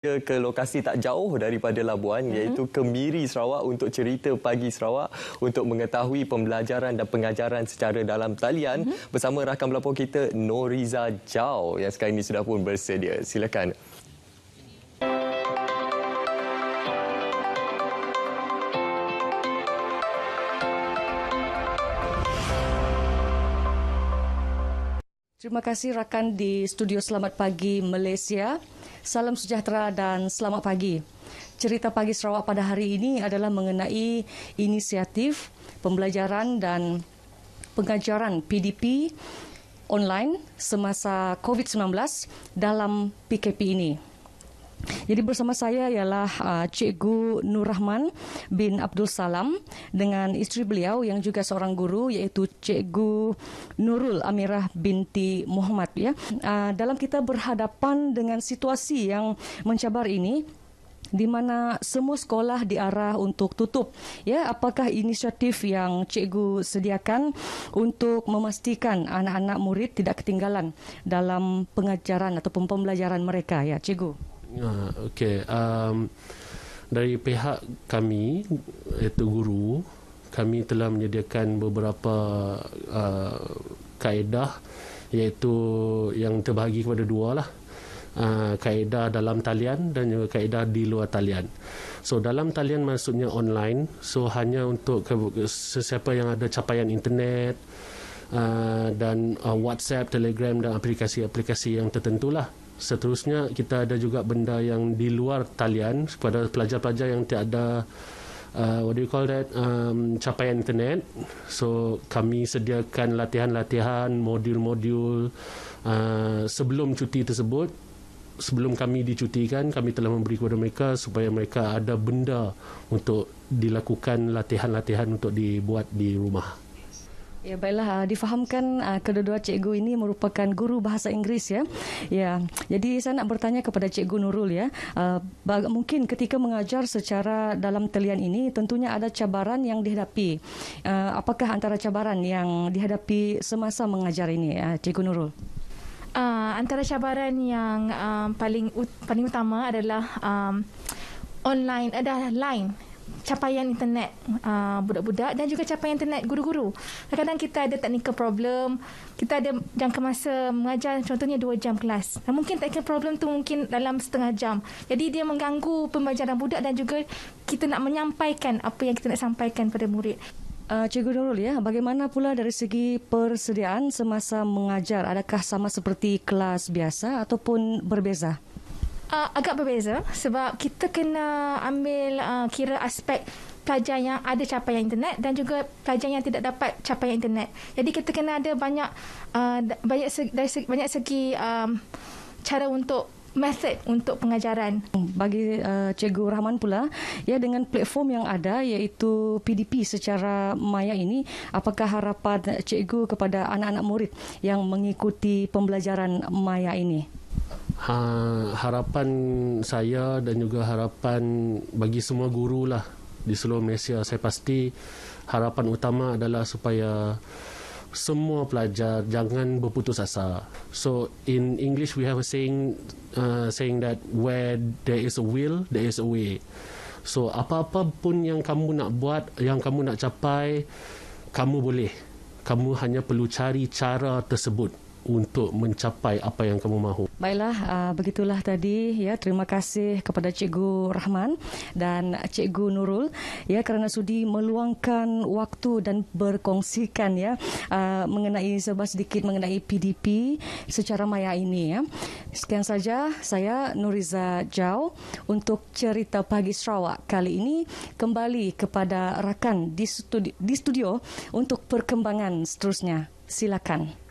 ke lokasi tak jauh daripada Labuan mhm. iaitu Kemiri Sarawak untuk cerita pagi Sarawak untuk mengetahui pembelajaran dan pengajaran secara dalam talian mhm. bersama rakan pelapor kita Noriza Jau yang sekarang ini sudah pun bersedia. Silakan. Terima kasih rakan di studio Selamat Pagi Malaysia. Salam sejahtera dan selamat pagi. Cerita pagi Sarawak pada hari ini adalah mengenai inisiatif pembelajaran dan pengajaran PDP online semasa COVID-19 dalam PKP ini. Jadi bersama saya ialah uh, Cikgu Nur Rahman bin Abdul Salam dengan isteri beliau yang juga seorang guru yaitu Cikgu Nurul Amirah binti Muhammad ya. Uh, dalam kita berhadapan dengan situasi yang mencabar ini di mana semua sekolah diarah untuk tutup. Ya, apakah inisiatif yang cikgu sediakan untuk memastikan anak-anak murid tidak ketinggalan dalam pengajaran ataupun pembelajaran mereka ya, cikgu? uh, ah, okay um, dari pihak kami iaitu guru kami telah menyediakan beberapa uh, kaedah iaitu yang terbahagi kepada dua lah uh, kaedah dalam talian dan juga kaedah di luar talian so dalam talian maksudnya online so hanya untuk sesiapa yang ada capaian internet uh, dan uh, whatsapp, telegram dan aplikasi-aplikasi yang tertentulah seterusnya kita ada juga benda yang di luar talian kepada pelajar-pelajar yang tidak ada uh, what do you call that um, capaian internet so kami sediakan latihan-latihan modul-modul uh, sebelum cuti tersebut sebelum kami dicutikan kami telah memberi kepada mereka supaya mereka ada benda untuk dilakukan latihan-latihan untuk dibuat di rumah Ya baiklah ah, difahamkan ah, kedua-dua cikgu ini merupakan guru bahasa Inggeris ya. Ya. Jadi saya nak bertanya kepada cikgu Nurul ya. Ah, mungkin ketika mengajar secara dalam telian ini tentunya ada cabaran yang dihadapi. apakah antara cabaran yang dihadapi semasa mengajar ini ya cikgu Nurul? Uh, antara cabaran yang um, paling ut- paling utama adalah um, online adalah line capaian internet uh, budak-budak dan juga capaian internet guru-guru. Kadang-kadang kita ada technical problem, kita ada jangka masa mengajar contohnya 2 jam kelas. Dan mungkin technical problem tu mungkin dalam setengah jam. Jadi dia mengganggu pembelajaran budak dan juga kita nak menyampaikan apa yang kita nak sampaikan pada murid. Uh, Cikgu Nurul ya, bagaimana pula dari segi persediaan semasa mengajar? Adakah sama seperti kelas biasa ataupun berbeza? uh, agak berbeza sebab kita kena ambil uh, kira aspek pelajar yang ada capaian internet dan juga pelajar yang tidak dapat capaian internet. Jadi kita kena ada banyak uh, banyak segi, dari segi, banyak segi um, cara untuk method untuk pengajaran. Bagi uh, Cikgu Rahman pula, ya dengan platform yang ada iaitu PDP secara maya ini, apakah harapan Cikgu kepada anak-anak murid yang mengikuti pembelajaran maya ini? ha, harapan saya dan juga harapan bagi semua guru lah di seluruh Malaysia saya pasti harapan utama adalah supaya semua pelajar jangan berputus asa. So in English we have a saying uh, saying that where there is a will there is a way. So apa-apa pun yang kamu nak buat, yang kamu nak capai, kamu boleh. Kamu hanya perlu cari cara tersebut untuk mencapai apa yang kamu mahu. Baiklah, uh, begitulah tadi ya. Terima kasih kepada Cikgu Rahman dan Cikgu Nurul ya kerana sudi meluangkan waktu dan berkongsikan ya uh, mengenai sebab sedikit mengenai PDP secara maya ini ya. Sekian saja saya Nuriza Jau untuk cerita pagi Sarawak kali ini kembali kepada rakan di studio, di studio untuk perkembangan seterusnya. Silakan.